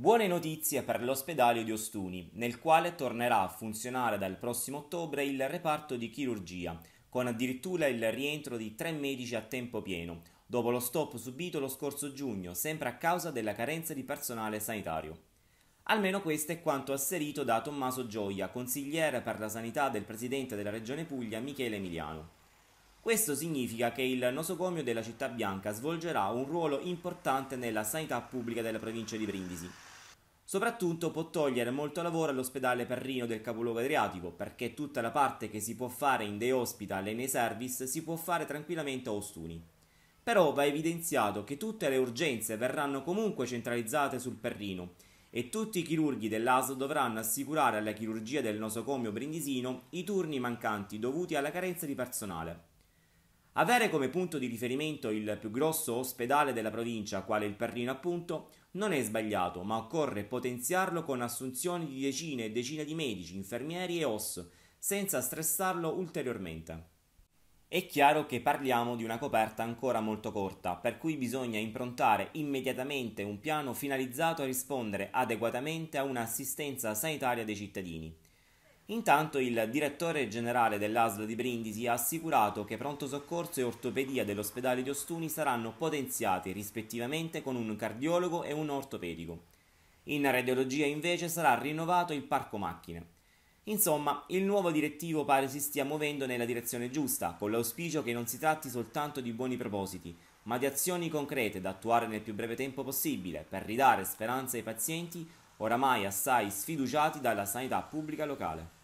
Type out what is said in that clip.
Buone notizie per l'ospedale di Ostuni, nel quale tornerà a funzionare dal prossimo ottobre il reparto di chirurgia, con addirittura il rientro di tre medici a tempo pieno, dopo lo stop subito lo scorso giugno, sempre a causa della carenza di personale sanitario. Almeno questo è quanto asserito da Tommaso Gioia, consigliere per la sanità del presidente della Regione Puglia Michele Emiliano. Questo significa che il nosocomio della Città Bianca svolgerà un ruolo importante nella sanità pubblica della provincia di Brindisi, Soprattutto può togliere molto lavoro all'ospedale Perrino del capoluogo adriatico, perché tutta la parte che si può fare in day hospital e nei service si può fare tranquillamente a Ostuni. Però va evidenziato che tutte le urgenze verranno comunque centralizzate sul Perrino e tutti i chirurghi dell'ASO dovranno assicurare alla chirurgia del nosocomio brindisino i turni mancanti dovuti alla carenza di personale. Avere come punto di riferimento il più grosso ospedale della provincia, quale il Perrino appunto, non è sbagliato, ma occorre potenziarlo con assunzioni di decine e decine di medici, infermieri e OS, senza stressarlo ulteriormente. È chiaro che parliamo di una coperta ancora molto corta, per cui bisogna improntare immediatamente un piano finalizzato a rispondere adeguatamente a un'assistenza sanitaria dei cittadini. Intanto il direttore generale dell'ASL di Brindisi ha assicurato che pronto soccorso e ortopedia dell'ospedale di Ostuni saranno potenziati rispettivamente con un cardiologo e un ortopedico. In radiologia invece sarà rinnovato il parco macchine. Insomma, il nuovo direttivo pare si stia muovendo nella direzione giusta, con l'auspicio che non si tratti soltanto di buoni propositi, ma di azioni concrete da attuare nel più breve tempo possibile per ridare speranza ai pazienti oramai assai sfiduciati dalla sanità pubblica locale.